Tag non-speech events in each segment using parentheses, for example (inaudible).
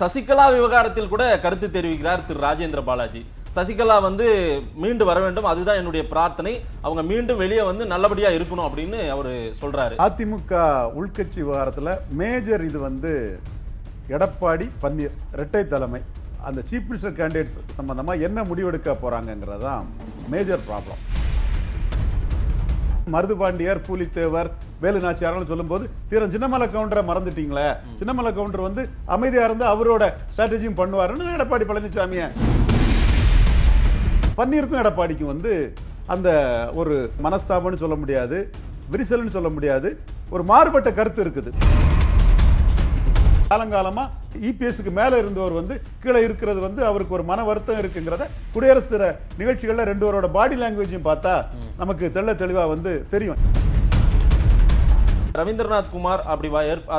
சசிகலா விவகாரத்தில் கூட கருத்து தெரிவிக்கிறார் திரு ராஜேந்திர பாலாஜி சசிகலா வந்து மீண்டு வர வேண்டும் அதுதான் என்னுடைய பிரார்த்தனை அவங்க மீண்டும் வெளியே வந்து நல்லபடியா இருக்கணும் அப்படின்னு அவர் சொல்றாரு அதிமுக உள்கட்சி விவகாரத்துல மேஜர் இது வந்து எடப்பாடி பன்னீர் இரட்டை தலைமை அந்த சீஃப் மினிஸ்டர் கேண்டிடேட்ஸ் சம்பந்தமா என்ன முடிவெடுக்க போறாங்கிறது தான் மேஜர் ப்ராப்ளம் மருது பாண்டியர் பூலித்தேவர் வேலு நாச்சியாரன்னு சொல்லும்போது தீரம் சின்னமலை கவுண்டரை மறந்துட்டீங்களே சின்னமலை கவுண்டர் வந்து அமைதியாக இருந்து அவரோட ஸ்ட்ராட்டஜியும் பண்ணுவாருன்னு எடப்பாடி பழனிசாமியை பன்னீருக்கும் எடப்பாடிக்கும் வந்து அந்த ஒரு மனஸ்தாபம்னு சொல்ல முடியாது விரிசல்னு சொல்ல முடியாது ஒரு மாறுபட்ட கருத்து இருக்குது காலங்காலமா இபிஎஸ்க்கு மேல இருந்தவர் வந்து கீழே இருக்கிறது வந்து அவருக்கு ஒரு மன வருத்தம் இருக்குங்கிறத குடியரசு தின நிகழ்ச்சிகள்ல ரெண்டு பாடி லாங்குவேஜையும் பார்த்தா நமக்கு தெள்ள தெளிவாக வந்து தெரியும் ரவீந்திரநாத் குமார் அப்படி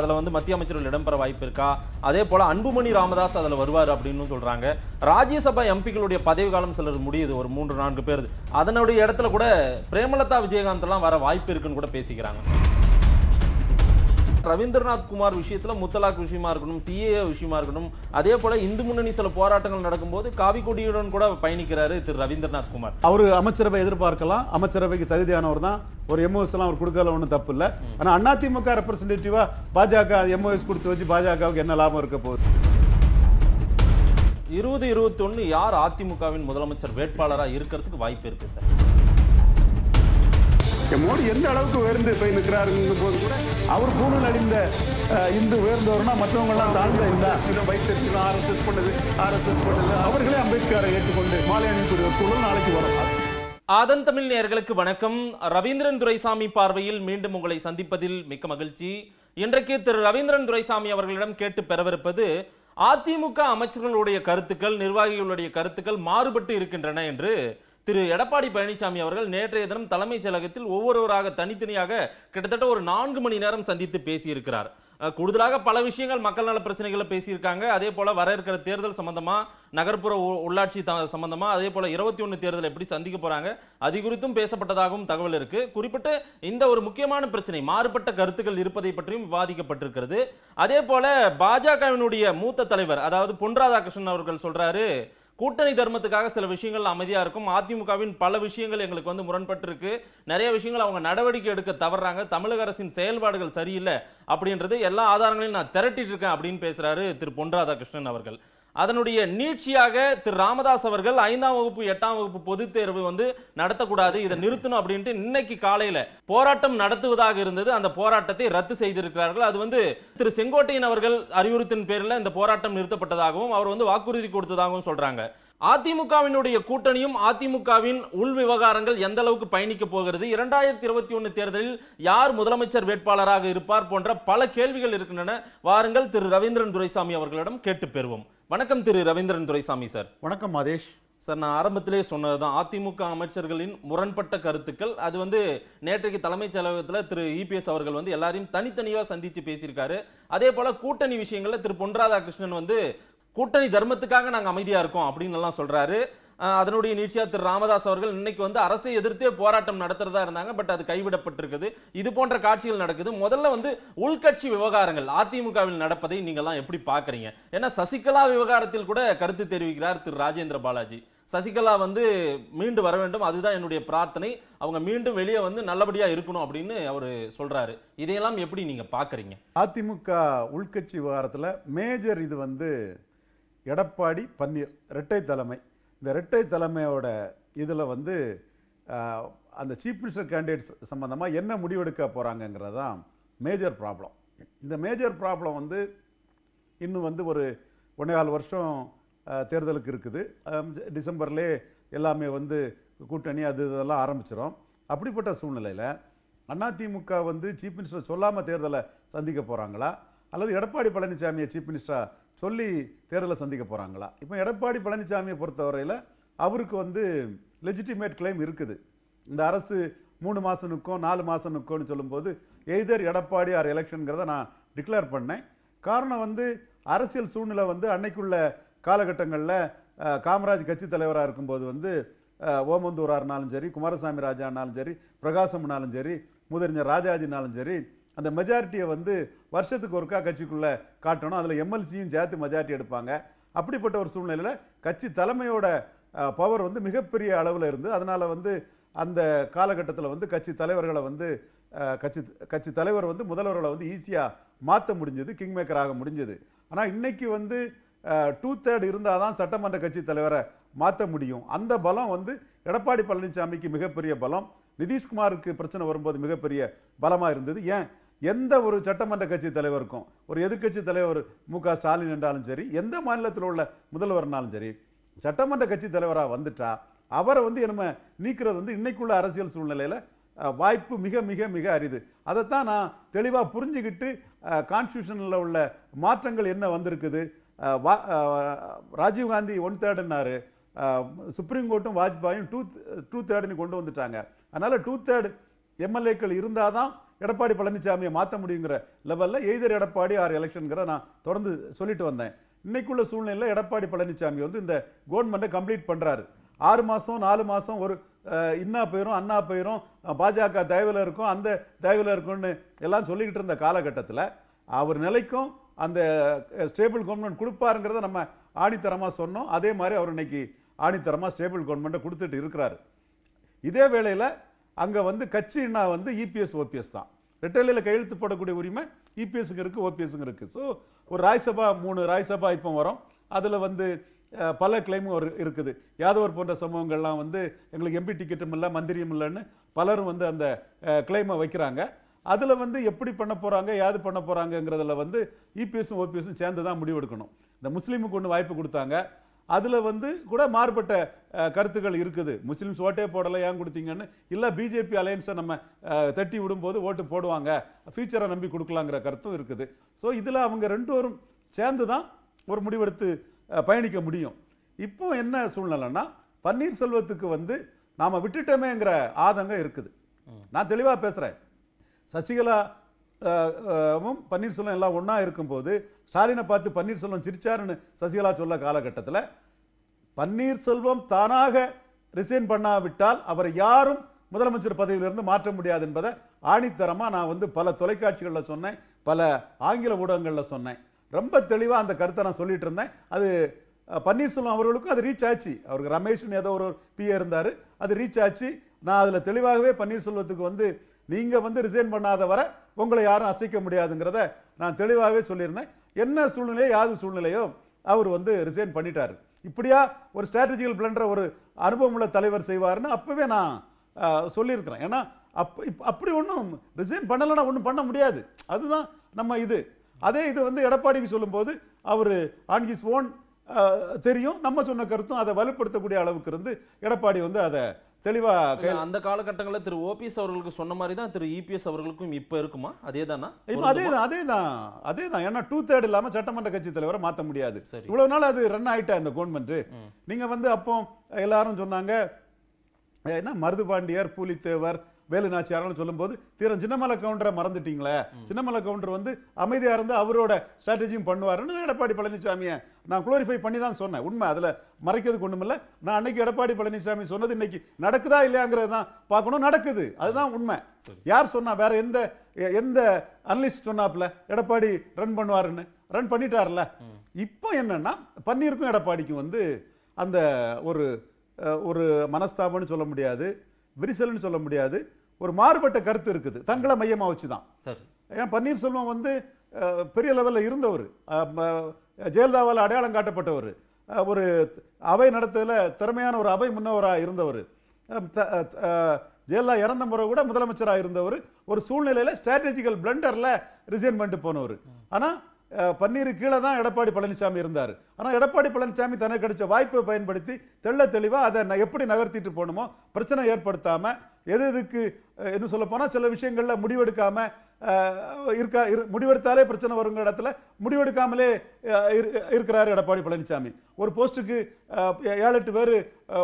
அதில் வந்து மத்திய அமைச்சர்கள் இடம்பெற வாய்ப்பு இருக்கா அதே போல அன்புமணி ராமதாஸ் அதில் வருவார் அப்படின்னு சொல்றாங்க ராஜ்யசபா எம்பிக்களுடைய பதவி காலம் சிலர் முடியுது ஒரு மூன்று நான்கு பேர் அதனுடைய இடத்துல கூட பிரேமலதா விஜயகாந்த் எல்லாம் வர வாய்ப்பு இருக்குன்னு கூட பேசிக்கிறாங்க ரவீந்திரநாத் குமார் விஷயத்தில் முத்தலாக் விஷயமா இருக்கணும் சிஏ விஷயமா இருக்கணும் அதே போல இந்து முன்னணி சில போராட்டங்கள் நடக்கும்போது காவிக்கொடியுடன் கூட பயணிக்கிறாரு திரு ரவீந்திரநாத் குமார் அவர் அமைச்சரவை எதிர்பார்க்கலாம் அமைச்சரவைக்கு தகுதியானவர் தான் ஒரு எம்ஓஎஸ் எல்லாம் அவர் கொடுக்கல ஒன்றும் தப்பு இல்லை ஆனால் அதிமுக ரெப்ரஸண்டேட்டிவா பாஜக எம்ஓஎஸ் கொடுத்து வச்சு பாஜகவுக்கு என்ன லாபம் இருக்க போகுது இருபது இருபத்தொன்னு யார் அதிமுகவின் முதலமைச்சர் வேட்பாளராக இருக்கிறதுக்கு வாய்ப்பு இருக்கு சார் மோடி எந்த அளவுக்கு உயர்ந்து போய் நிற்கிறாருங்கும் போது கூட அவர் பூணல் அடிந்த இந்து உயர்ந்தவர்னா மற்றவங்கெல்லாம் தாழ்ந்த இந்த வைத்திருக்கிற ஆர்எஸ்எஸ் பண்ணது ஆர்எஸ்எஸ் பண்ணது அவர்களே அம்பேத்கரை ஏற்றுக்கொண்டு மாலை அணிக்கூடிய சூழல் நாளைக்கு வரலாம் ஆதன் தமிழ் நேர்களுக்கு வணக்கம் ரவீந்திரன் துரைசாமி பார்வையில் மீண்டும் உங்களை சந்திப்பதில் மிக்க மகிழ்ச்சி இன்றைக்கு திரு ரவீந்திரன் துரைசாமி அவர்களிடம் கேட்டு பெறவிருப்பது அதிமுக அமைச்சர்களுடைய கருத்துக்கள் நிர்வாகிகளுடைய கருத்துக்கள் மாறுபட்டு இருக்கின்றன என்று திரு எடப்பாடி பழனிசாமி அவர்கள் நேற்றைய தினம் தலைமைச் செயலகத்தில் ஒவ்வொருவராக தனித்தனியாக கிட்டத்தட்ட ஒரு நான்கு மணி நேரம் சந்தித்து பேசியிருக்கிறார் கூடுதலாக பல விஷயங்கள் மக்கள் நல பிரச்சனைகளை பேசியிருக்காங்க அதே போல் வர இருக்கிற தேர்தல் சம்பந்தமா நகர்ப்புற உள்ளாட்சி த அதே போல் இருபத்தி ஒன்று தேர்தல் எப்படி சந்திக்க போகிறாங்க அது குறித்தும் பேசப்பட்டதாகவும் தகவல் இருக்குது குறிப்பிட்டு இந்த ஒரு முக்கியமான பிரச்சனை மாறுபட்ட கருத்துக்கள் இருப்பதை பற்றியும் விவாதிக்கப்பட்டிருக்கிறது அதே போல் பாஜகவினுடைய மூத்த தலைவர் அதாவது பொன் ராதாகிருஷ்ணன் அவர்கள் சொல்கிறாரு கூட்டணி தர்மத்துக்காக சில விஷயங்கள் அமைதியாக இருக்கும் அதிமுகவின் பல விஷயங்கள் எங்களுக்கு வந்து முரண்பட்டிருக்கு நிறைய விஷயங்கள் அவங்க நடவடிக்கை எடுக்க தவறாங்க தமிழக அரசின் செயல்பாடுகள் சரியில்லை அப்படின்றது எல்லா ஆதாரங்களையும் நான் திரட்டிட்டு இருக்கேன் அப்படின்னு பேசுகிறாரு திரு பொன் ராதாகிருஷ்ணன் அவர்கள் அதனுடைய நீட்சியாக திரு ராமதாஸ் அவர்கள் ஐந்தாம் வகுப்பு எட்டாம் வகுப்பு பொதுத் தேர்வு வந்து நடத்தக்கூடாது இதை நிறுத்தணும் அப்படின்ட்டு இன்னைக்கு காலையில போராட்டம் நடத்துவதாக இருந்தது அந்த போராட்டத்தை ரத்து செய்திருக்கிறார்கள் அது வந்து திரு செங்கோட்டையன் அவர்கள் அறிவுறுத்தின் பேரில் இந்த போராட்டம் நிறுத்தப்பட்டதாகவும் அவர் வந்து வாக்குறுதி கொடுத்ததாகவும் சொல்றாங்க அதிமுகவினுடைய கூட்டணியும் அதிமுகவின் உள் விவகாரங்கள் எந்த அளவுக்கு பயணிக்க போகிறது இரண்டாயிரத்தி இருபத்தி ஒன்று தேர்தலில் யார் முதலமைச்சர் வேட்பாளராக இருப்பார் போன்ற பல கேள்விகள் இருக்கின்றன வாருங்கள் திரு ரவீந்திரன் துரைசாமி அவர்களிடம் கேட்டு பெறுவோம் வணக்கம் திரு ரவீந்திரன் துரைசாமி சார் வணக்கம் மாதேஷ் சார் நான் ஆரம்பத்திலே சொன்னதுதான் அதிமுக அமைச்சர்களின் முரண்பட்ட கருத்துக்கள் அது வந்து நேற்றைக்கு தலைமைச் செயலகத்தில் திரு இபிஎஸ் அவர்கள் வந்து எல்லாரையும் தனித்தனியாக சந்தித்து பேசியிருக்காரு அதே போல் கூட்டணி விஷயங்களில் திரு பொன் ராதாகிருஷ்ணன் வந்து கூட்டணி தர்மத்துக்காக நாங்கள் அமைதியாக இருக்கோம் அப்படின்னு எல்லாம் சொல்கிறாரு அதனுடைய நீட்சியா திரு ராமதாஸ் அவர்கள் இன்னைக்கு வந்து அரசை எதிர்த்தே போராட்டம் நடத்துறதா இருந்தாங்க பட் அது கைவிடப்பட்டிருக்குது இது போன்ற காட்சிகள் நடக்குது முதல்ல வந்து உள்கட்சி விவகாரங்கள் அதிமுகவில் நடப்பதை நீங்கள்லாம் எப்படி பாக்குறீங்க ஏன்னா சசிகலா விவகாரத்தில் கூட கருத்து தெரிவிக்கிறார் திரு ராஜேந்திர பாலாஜி சசிகலா வந்து மீண்டு வர வேண்டும் அதுதான் என்னுடைய பிரார்த்தனை அவங்க மீண்டும் வெளியே வந்து நல்லபடியா இருக்கணும் அப்படின்னு அவர் சொல்றாரு இதையெல்லாம் எப்படி நீங்க பாக்குறீங்க அதிமுக உள்கட்சி விவகாரத்துல மேஜர் இது வந்து எடப்பாடி பன்னீர் இரட்டை தலைமை இந்த இரட்டை தலைமையோட இதில் வந்து அந்த சீஃப் மினிஸ்டர் கேண்டிடேட்ஸ் சம்மந்தமாக என்ன முடிவெடுக்க போகிறாங்கங்கிறது தான் மேஜர் ப்ராப்ளம் இந்த மேஜர் ப்ராப்ளம் வந்து இன்னும் வந்து ஒரு ஒன்றே கால் வருஷம் தேர்தலுக்கு இருக்குது டிசம்பர்லே எல்லாமே வந்து கூட்டணி அது இதெல்லாம் ஆரம்பிச்சிடும் அப்படிப்பட்ட சூழ்நிலையில் அதிமுக வந்து சீஃப் மினிஸ்டர் சொல்லாமல் தேர்தலை சந்திக்க போகிறாங்களா அல்லது எடப்பாடி பழனிசாமியை சீஃப் மினிஸ்டராக சொல்லி தேர்தலை சந்திக்க போகிறாங்களா இப்போ எடப்பாடி பழனிசாமியை பொறுத்தவரையில் அவருக்கு வந்து லெஜிட்டிமேட் கிளைம் இருக்குது இந்த அரசு மூணு மாதம் நிற்கும் நாலு மாதம் நிற்கும்னு சொல்லும்போது எய்தர் எடப்பாடி ஆர் எலெக்ஷனுங்கிறத நான் டிக்ளேர் பண்ணேன் காரணம் வந்து அரசியல் சூழ்நிலை வந்து அன்னைக்குள்ள காலகட்டங்களில் காமராஜ் கட்சி தலைவராக இருக்கும்போது வந்து இருந்தாலும் சரி குமாரசாமி ராஜானாலும் சரி பிரகாசம்னாலும் சரி முதறிஞர் ராஜாஜினாலும் சரி அந்த மெஜாரிட்டியை வந்து வருஷத்துக்கு ஒருக்கா கட்சிக்குள்ளே காட்டணும் அதில் எம்எல்சியும் சேர்த்து மெஜாரிட்டி எடுப்பாங்க அப்படிப்பட்ட ஒரு சூழ்நிலையில் கட்சி தலைமையோட பவர் வந்து மிகப்பெரிய அளவில் இருந்து அதனால் வந்து அந்த காலகட்டத்தில் வந்து கட்சி தலைவர்களை வந்து கட்சி கட்சி தலைவர் வந்து முதல்வர்களை வந்து ஈஸியாக மாற்ற முடிஞ்சது கிங் மேக்கர் ஆக முடிஞ்சது ஆனால் இன்றைக்கி வந்து டூ தேர்ட் இருந்தால் தான் சட்டமன்ற கட்சி தலைவரை மாற்ற முடியும் அந்த பலம் வந்து எடப்பாடி பழனிசாமிக்கு மிகப்பெரிய பலம் நிதிஷ்குமாருக்கு பிரச்சனை வரும்போது மிகப்பெரிய பலமாக இருந்தது ஏன் எந்த ஒரு சட்டமன்ற கட்சி தலைவருக்கும் ஒரு எதிர்கட்சி தலைவர் மு க ஸ்டாலின் என்றாலும் சரி எந்த மாநிலத்தில் உள்ள முதல்வர்னாலும் சரி சட்டமன்ற கட்சி தலைவராக வந்துட்டா அவரை வந்து நம்ம நீக்கிறது வந்து இன்னைக்குள்ள அரசியல் சூழ்நிலையில் வாய்ப்பு மிக மிக மிக அரிது அதைத்தான் நான் தெளிவாக புரிஞ்சுக்கிட்டு கான்ஸ்டியூஷனில் உள்ள மாற்றங்கள் என்ன வந்திருக்குது வா ராஜீவ்காந்தி ஒன் தேர்டுன்னாரு சுப்ரீம் கோர்ட்டும் வாஜ்பாயும் டூ டூ தேர்டுன்னு கொண்டு வந்துட்டாங்க அதனால் டூ தேர்டு எம்எல்ஏக்கள் இருந்தால் தான் எடப்பாடி பழனிசாமியை மாற்ற முடியுங்கிற லெவலில் எய்தர் எடப்பாடி ஆர் எலெக்ஷனுங்கிற நான் தொடர்ந்து சொல்லிட்டு வந்தேன் இன்னைக்குள்ள சூழ்நிலையில் எடப்பாடி பழனிசாமி வந்து இந்த கவர்மெண்ட்டை கம்ப்ளீட் பண்ணுறாரு ஆறு மாதம் நாலு மாதம் ஒரு இன்னா போயிரும் அண்ணா போயிரும் பாஜக தயவில் இருக்கும் அந்த தயவில் இருக்கும்னு எல்லாம் சொல்லிக்கிட்டு இருந்த காலகட்டத்தில் அவர் நிலைக்கும் அந்த ஸ்டேபிள் கவர்மெண்ட் கொடுப்பாருங்கிறத நம்ம ஆணித்தரமாக சொன்னோம் அதே மாதிரி அவர் இன்னைக்கு ஆணித்தரமாக ஸ்டேபிள் கவர்மெண்ட்டை கொடுத்துட்டு இருக்கிறாரு இதே வேளையில் அங்கே வந்து கட்சின்னா வந்து இபிஎஸ் e ஓபிஎஸ் தான் ரெட்டையில கையெழுத்து போடக்கூடிய உரிமை இபிஎஸ்க்கு e இருக்குது ஓபிஎஸ்க்கு இருக்குது ஸோ ஒரு ராஜ்யசபா மூணு ராஜ்யசபா இப்போ வரும் அதில் வந்து பல கிளைமும் இருக்குது யாதவர் போன்ற சம்பவங்கள்லாம் வந்து எங்களுக்கு எம்பி டிக்கெட்டும் இல்லை மந்திரியும் இல்லைன்னு பலரும் வந்து அந்த கிளைமை வைக்கிறாங்க அதில் வந்து எப்படி பண்ண போகிறாங்க யாது பண்ண போகிறாங்கங்கிறதுல வந்து இபிஎஸும் e ஓபிஎஸும் சேர்ந்து தான் முடிவெடுக்கணும் இந்த முஸ்லீமுக்கு ஒன்று வாய்ப்பு கொடுத்தாங்க அதில் வந்து கூட மாறுபட்ட கருத்துக்கள் இருக்குது முஸ்லீம்ஸ் ஓட்டே போடலை ஏன் கொடுத்தீங்கன்னு இல்லை பிஜேபி அலையன்ஸை நம்ம தட்டி விடும்போது ஓட்டு போடுவாங்க ஃபியூச்சரை நம்பி கொடுக்கலாங்கிற கருத்தும் இருக்குது ஸோ இதில் அவங்க ரெண்டோரும் சேர்ந்து தான் ஒரு முடிவெடுத்து பயணிக்க முடியும் இப்போ என்ன சூழ்நிலைன்னா பன்னீர்செல்வத்துக்கு வந்து நாம் விட்டுட்டோமேங்கிற ஆதங்கம் இருக்குது நான் தெளிவாக பேசுகிறேன் சசிகலா பன்னீர்செல்வம் எல்லாம் ஒன்றா இருக்கும்போது ஸ்டாலினை பார்த்து பன்னீர்செல்வம் சிரிச்சாருன்னு சசிகலா சொல்ல காலகட்டத்தில் பன்னீர்செல்வம் தானாக ரிசைன் பண்ணாவிட்டால் அவரை யாரும் முதலமைச்சர் பதவியிலிருந்து மாற்ற முடியாது என்பதை ஆணித்தரமாக நான் வந்து பல தொலைக்காட்சிகளில் சொன்னேன் பல ஆங்கில ஊடகங்களில் சொன்னேன் ரொம்ப தெளிவாக அந்த கருத்தை நான் சொல்லிட்டு இருந்தேன் அது பன்னீர்செல்வம் அவர்களுக்கும் அது ரீச் ஆச்சு அவருக்கு ரமேஷ்னு ஏதோ ஒரு பிஏ இருந்தார் அது ரீச் ஆச்சு நான் அதில் தெளிவாகவே பன்னீர்செல்வத்துக்கு வந்து நீங்கள் வந்து ரிசைன் பண்ணாத வர உங்களை யாரும் அசைக்க முடியாதுங்கிறத நான் தெளிவாகவே சொல்லியிருந்தேன் என்ன சூழ்நிலையோ யாது சூழ்நிலையோ அவர் வந்து ரிசைன் பண்ணிட்டாரு இப்படியா ஒரு ஸ்ட்ராட்டஜிக்கல் பிளண்டர் ஒரு அனுபவமுள்ள தலைவர் செய்வார்னு அப்போவே நான் சொல்லியிருக்கிறேன் ஏன்னா அப் அப்படி ஒன்றும் ரிசைன் பண்ணலைன்னா ஒன்றும் பண்ண முடியாது அதுதான் நம்ம இது அதே இது வந்து எடப்பாடிக்கு சொல்லும்போது அவர் ஆன் ஹிஸ் ஓன் தெரியும் நம்ம சொன்ன கருத்தும் அதை வலுப்படுத்தக்கூடிய அளவுக்கு இருந்து எடப்பாடி வந்து அதை தெளிவா அந்த காலகட்டங்களில் திரு ஓபிஎஸ் அவர்களுக்கு சொன்ன மாதிரி தான் திரு இபிஎஸ் அவர்களுக்கும் இப்போ இருக்குமா அதே தானா இப்போ அதே தான் அதே தான் அதே தான் ஏன்னா டூ தேர்ட் இல்லாம சட்டமன்ற கட்சி தலைவரை மாற்ற முடியாது இவ்வளவு நாள் அது ரன் ஆயிட்டா இந்த கவர்மெண்ட் நீங்க வந்து அப்போ எல்லாரும் சொன்னாங்க என்ன மருது புலித்தேவர் பூலித்தேவர் வேலு சொல்லும்போது தீரன் சின்னமலை கவுண்டரை மறந்துட்டீங்களே சின்னமலை கவுண்டர் வந்து அமைதியாக இருந்து அவரோட ஸ்ட்ராட்டஜியும் பண்ணுவாருன்னு எடப்பாடி பழனிசாமியை நான் குளோரிஃபை பண்ணி தான் சொன்னேன் உண்மை அதில் மறைக்கிறதுக்கு ஒன்றுமில்ல நான் அன்னைக்கு எடப்பாடி பழனிசாமி சொன்னது இன்னைக்கு நடக்குதா இல்லையாங்கிறது தான் பார்க்கணும் நடக்குது அதுதான் உண்மை யார் சொன்னா வேற எந்த எந்த அனலிஸ்ட் சொன்னாப்புல எடப்பாடி ரன் பண்ணுவாருன்னு ரன் பண்ணிட்டார்ல இப்போ என்னன்னா பன்னீருக்கும் எடப்பாடிக்கும் வந்து அந்த ஒரு ஒரு மனஸ்தாபம்னு சொல்ல முடியாது விரிசல்னு சொல்ல முடியாது ஒரு மாறுபட்ட கருத்து இருக்குது தங்களை மையமாக வச்சு தான் ஏன் பன்னீர்செல்வம் வந்து பெரிய லெவலில் இருந்தவர் ஜெயலலிதாவால் அடையாளம் காட்டப்பட்டவர் ஒரு அவை நடத்துல திறமையான ஒரு அவை முன்னவராக இருந்தவர் ஜெயலலிதா இறந்த முறை கூட முதலமைச்சராக இருந்தவர் ஒரு சூழ்நிலையில் ஸ்ட்ராட்டஜிக்கல் பிளண்டரில் ரிசைன் பண்ணிட்டு போனவர் ஆனால் பன்னீரு கீழே தான் எடப்பாடி பழனிசாமி இருந்தார் ஆனால் எடப்பாடி பழனிசாமி தனக்கு கிடைச்ச வாய்ப்பை பயன்படுத்தி தெள்ள தெளிவாக அதை எப்படி நகர்த்திட்டு போகணுமோ பிரச்சனை ஏற்படுத்தாமல் எது எதுக்கு என்ன சொல்ல போனால் சில விஷயங்களில் முடிவெடுக்காம இருக்கா இரு முடிவெடுத்தாலே பிரச்சனை வருங்கிற இடத்துல முடிவெடுக்காமலே இருக்கிறார் எடப்பாடி பழனிசாமி ஒரு போஸ்ட்டுக்கு ஏழு எட்டு பேர்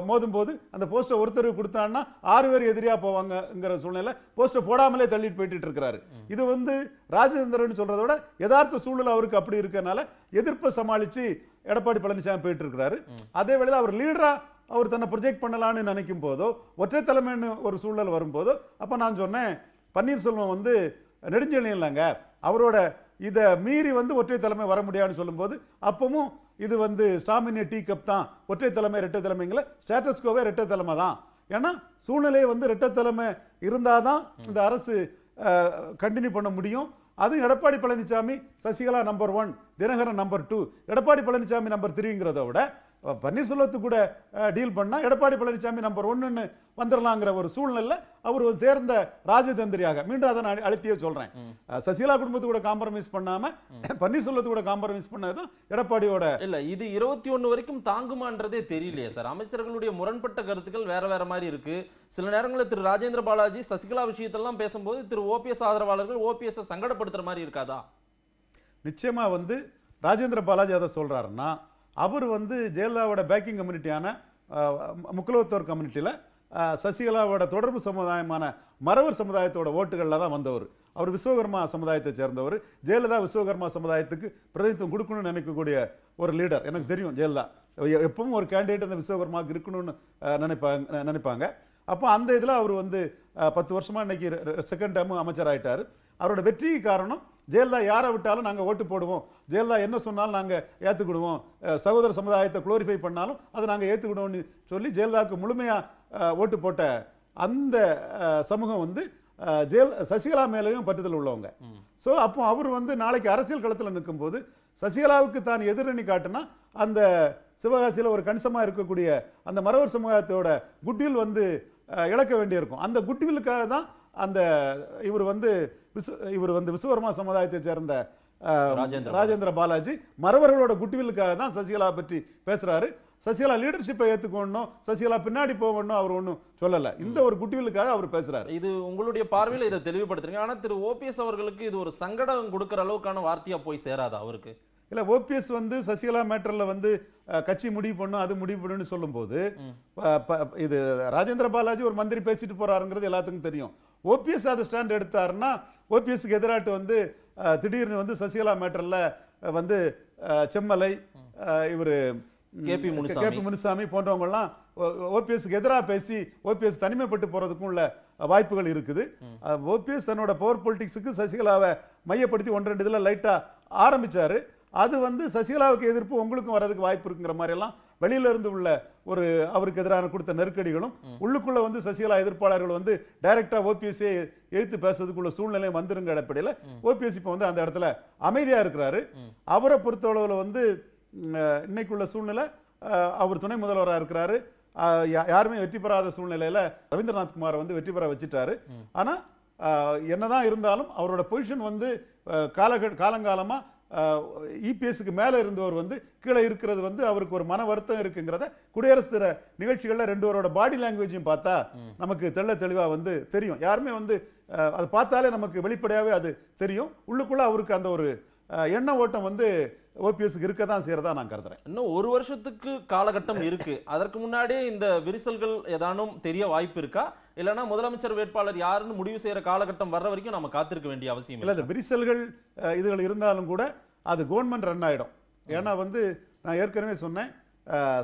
மோதும் போது அந்த போஸ்ட்டை ஒருத்தர் கொடுத்தான்னா ஆறு பேர் எதிரியாக போவாங்கங்கிற சூழ்நிலை போஸ்ட்டை போடாமலே தள்ளிட்டு போயிட்டு இருக்கிறாரு இது வந்து ராஜேந்திரன் சொல்கிறத விட யதார்த்த சூழ்நிலை அவருக்கு அப்படி இருக்கனால எதிர்ப்பை சமாளித்து எடப்பாடி பழனிசாமி போயிட்டு இருக்கிறாரு அதே வேளையில் அவர் லீடராக அவர் தன்னை ப்ரொஜெக்ட் பண்ணலான்னு நினைக்கும் போதோ ஒற்றை தலைமைன்னு ஒரு சூழல் வரும்போதோ அப்போ நான் சொன்னேன் பன்னீர்செல்வம் வந்து நெடுஞ்செழியன் இல்லைங்க அவரோட இதை மீறி வந்து ஒற்றை தலைமை வர முடியாதுன்னு சொல்லும்போது அப்பவும் இது வந்து ஸ்டாமினிய டீ கப் தான் ஒற்றை தலைமை ரெட்டை தலைமைங்கள ஸ்டேட்டஸ்கோவே ரெட்டை தலைமை தான் ஏன்னா சூழ்நிலை வந்து ரெட்டை தலைமை இருந்தால் தான் இந்த அரசு கண்டினியூ பண்ண முடியும் அதுவும் Edappadi Palaniswami Sasikala number one Dinakaran number two Edappadi Palaniswami number த்ரீங்கிறத விட பன்னீர்செல்வத்து கூட டீல் பண்ணால் எடப்பாடி பழனிசாமி நம்பர் ஒன்றுன்னு வந்துடலாங்கிற ஒரு சூழ்நிலை அவர் சேர்ந்த ராஜதந்திரியாக மீண்டும் அதை நான் அழுத்தியே சொல்கிறேன் சசிகலா குடும்பத்து கூட காம்ப்ரமைஸ் பண்ணாமல் (laughs) பன்னீர்செல்வத்து கூட காம்ப்ரமைஸ் பண்ணது எடப்பாடியோட இல்லை இது இருபத்தி ஒன்று வரைக்கும் தாங்குமான்றதே தெரியலையே சார் அமைச்சர்களுடைய முரண்பட்ட கருத்துக்கள் வேற வேற மாதிரி இருக்கு சில நேரங்களில் திரு ராஜேந்திர பாலாஜி சசிகலா விஷயத்தெல்லாம் பேசும்போது திரு ஓபிஎஸ் ஆதரவாளர்கள் ஓபிஎஸ்ஸை சங்கடப்படுத்துற மாதிரி இருக்காதா நிச்சயமா வந்து ராஜேந்திர பாலாஜி அதை சொல்றாருன்னா அவர் வந்து ஜெயலலிதாவோட பேக்கிங் கம்யூனிட்டியான முக்குலவத்தோர் கம்யூனிட்டியில் சசிகலாவோட தொடர்பு சமுதாயமான மறவர் சமுதாயத்தோட ஓட்டுகளில் தான் வந்தவர் அவர் விஸ்வகர்மா சமுதாயத்தை சேர்ந்தவர் ஜெயலலிதா விஸ்வகர்மா சமுதாயத்துக்கு பிரதிநிதித்துவம் கொடுக்கணும்னு நினைக்கக்கூடிய ஒரு லீடர் எனக்கு தெரியும் ஜெயலலிதா எப்பவும் ஒரு கேண்டிடேட் அந்த விஸ்வகர்மாவுக்கு இருக்கணும்னு நினைப்பாங்க நினைப்பாங்க அப்போ அந்த இதில் அவர் வந்து பத்து வருஷமாக இன்னைக்கு செகண்ட் டைமும் அமைச்சர் ஆகிட்டார் அவரோட வெற்றிக்கு காரணம் ஜெயலலிதா யாரை விட்டாலும் நாங்கள் ஓட்டு போடுவோம் ஜெயலலிதா என்ன சொன்னாலும் நாங்கள் ஏற்றுக்கிடுவோம் சகோதர சமுதாயத்தை குளோரிஃபை பண்ணாலும் அதை நாங்கள் ஏற்றுக்கிடுவோம்னு சொல்லி ஜெயலலிதாவுக்கு முழுமையாக ஓட்டு போட்ட அந்த சமூகம் வந்து ஜெயல் சசிகலா மேலேயும் பற்றுதல் உள்ளவங்க ஸோ அப்போ அவர் வந்து நாளைக்கு அரசியல் களத்தில் நிற்கும்போது சசிகலாவுக்கு தான் எதிரணி காட்டினா அந்த சிவகாசியில் ஒரு கணிசமாக இருக்கக்கூடிய அந்த மரவர் சமுதாயத்தோட குட்வில் வந்து இழக்க வேண்டியிருக்கும் அந்த குட்விலுக்காக தான் அந்த இவர் வந்து இவர் வந்து விஸ்வவர்மா சமுதாயத்தை சேர்ந்த ராஜேந்திர பாலாஜி மறவர்களோட குட்வில்லுக்காக தான் சசிகலா பற்றி பேசுறாரு சசிகலா லீடர்ஷிப்பை ஏற்றுக்கணும் சசிகலா பின்னாடி போகணும் அவர் ஒன்றும் சொல்லலை இந்த ஒரு குட்டிகளுக்காக அவர் பேசுறாரு இது உங்களுடைய பார்வையில் இதை தெளிவுபடுத்துறீங்க ஆனால் திரு ஓபிஎஸ் அவர்களுக்கு இது ஒரு சங்கடம் கொடுக்குற அளவுக்கான வார்த்தையாக போய் சேராதா அவருக்கு இல்லை ஓபிஎஸ் வந்து சசிகலா மேட்டரில் வந்து கட்சி முடிவு பண்ணும் அது முடிவு பண்ணுன்னு சொல்லும்போது இது ராஜேந்திர பாலாஜி ஒரு மந்திரி பேசிட்டு போறாருங்கிறது எல்லாத்துக்கும் தெரியும் ஓபிஎஸ் அதை ஸ்டாண்ட் எடுத்தாருன்னா ஓபிஎஸ்க்கு எதிராட்டு வந்து திடீர்னு வந்து சசிகலா மேட்டரில் வந்து செம்மலை இவர் கேபி பி முனுசாமி போன்றவங்கெல்லாம் ஓபிஎஸ்க்கு எதிராக பேசி ஓபிஎஸ் தனிமைப்பட்டு போறதுக்கும் உள்ள வாய்ப்புகள் இருக்குது ஓபிஎஸ் தன்னோட பவர் பொலிட்டிக்ஸுக்கு சசிகலாவை மையப்படுத்தி ஒன்று ரெண்டு இதில் லைட்டாக ஆரம்பிச்சாரு அது வந்து சசிகலாவுக்கு எதிர்ப்பு உங்களுக்கும் வர்றதுக்கு வாய்ப்பு இருக்குங்கிற மாதிரி எல்லாம் வெளியில இருந்து உள்ள ஒரு அவருக்கு எதிரான கொடுத்த நெருக்கடிகளும் உள்ளுக்குள்ள வந்து சசிகலா எதிர்ப்பாளர்கள் வந்து டைரக்டா ஓபிஎஸ் எதிர்த்து பேசுறதுக்குள்ள சூழ்நிலை வந்துருங்க அடிப்படையில் ஓபிஎஸ் இப்போ வந்து அந்த இடத்துல அமைதியா இருக்கிறாரு அவரை பொறுத்தளவுல வந்து இன்னைக்குள்ள சூழ்நிலை அவர் துணை முதல்வராக இருக்கிறாரு யாருமே வெற்றி பெறாத சூழ்நிலையில ரவீந்திரநாத் குமார் வந்து வெற்றி பெற வச்சுட்டாரு ஆனா என்னதான் இருந்தாலும் அவரோட பொசிஷன் வந்து காலக காலங்காலமா இபிஎஸ்க்கு மேலே இருந்தவர் வந்து கீழே இருக்கிறது வந்து அவருக்கு ஒரு மன வருத்தம் இருக்குங்கிறத குடியரசு தின நிகழ்ச்சிகளில் ரெண்டுவரோட பாடி லாங்குவேஜையும் பார்த்தா நமக்கு தெள்ள தெளிவாக வந்து தெரியும் யாருமே வந்து அதை பார்த்தாலே நமக்கு வெளிப்படையாகவே அது தெரியும் உள்ளுக்குள்ளே அவருக்கு அந்த ஒரு எண்ண ஓட்டம் வந்து ஓபிஎஸ்க்கு இருக்க தான் செய்கிறதா நான் கருதுறேன் இன்னும் ஒரு வருஷத்துக்கு காலகட்டம் இருக்கு அதற்கு முன்னாடியே இந்த விரிசல்கள் ஏதானும் தெரிய வாய்ப்பு இருக்கா இல்லைன்னா முதலமைச்சர் வேட்பாளர் யாருன்னு முடிவு செய்கிற காலகட்டம் வர்ற வரைக்கும் நம்ம காத்திருக்க வேண்டிய அவசியம் இல்லை இந்த விரிசல்கள் இதுகள் இருந்தாலும் கூட அது கவர்மெண்ட் ரன் ஆகிடும் ஏன்னா வந்து நான் ஏற்கனவே சொன்னேன்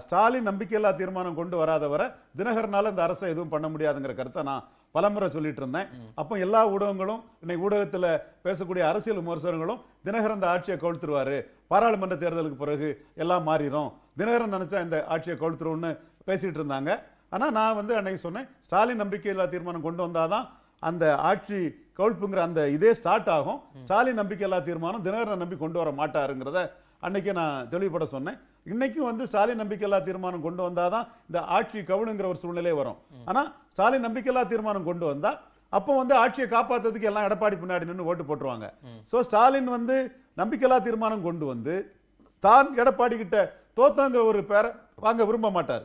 ஸ்டாலின் நம்பிக்கையில்லா தீர்மானம் கொண்டு வராத வரை தினகரனால் இந்த அரசை எதுவும் பண்ண முடியாதுங்கிற கருத்தை நான் பலமுறை சொல்லிட்டு இருந்தேன் அப்போ எல்லா ஊடகங்களும் இன்னைக்கு ஊடகத்தில் பேசக்கூடிய அரசியல் விமர்சனங்களும் தினகரன் ஆட்சியை கவுழ்த்துருவாரு பாராளுமன்ற தேர்தலுக்கு பிறகு எல்லாம் மாறிடும் தினகரன் நினைச்சா இந்த ஆட்சியை கவுழ்த்துருவோம்னு பேசிட்டு இருந்தாங்க ஆனால் நான் வந்து அன்னைக்கு சொன்னேன் ஸ்டாலின் நம்பிக்கையில்லா தீர்மானம் கொண்டு வந்தாதான் அந்த ஆட்சி கவுழ்ப்புங்கிற அந்த இதே ஸ்டார்ட் ஆகும் ஸ்டாலின் நம்பிக்கையில்லா தீர்மானம் தினகரன் நம்பி கொண்டு வர மாட்டாருங்கிறத அன்னைக்கு நான் தெளிவுபட சொன்னேன் இன்னைக்கும் வந்து ஸ்டாலின் நம்பிக்கையில்லா தீர்மானம் கொண்டு வந்தாதான் இந்த ஆட்சி கவுளுங்கிற ஒரு சூழ்நிலையே வரும் ஆனா ஸ்டாலின் நம்பிக்கையில்லா தீர்மானம் கொண்டு வந்தா அப்போ வந்து ஆட்சியை காப்பாத்துறதுக்கு எல்லாம் எடப்பாடி பின்னாடி நின்று ஓட்டு போட்டுருவாங்க ஸோ ஸ்டாலின் வந்து நம்பிக்கையில்லா தீர்மானம் கொண்டு வந்து தான் எடப்பாடி கிட்ட தோத்தங்கிற ஒரு பேரை வாங்க விரும்ப மாட்டார்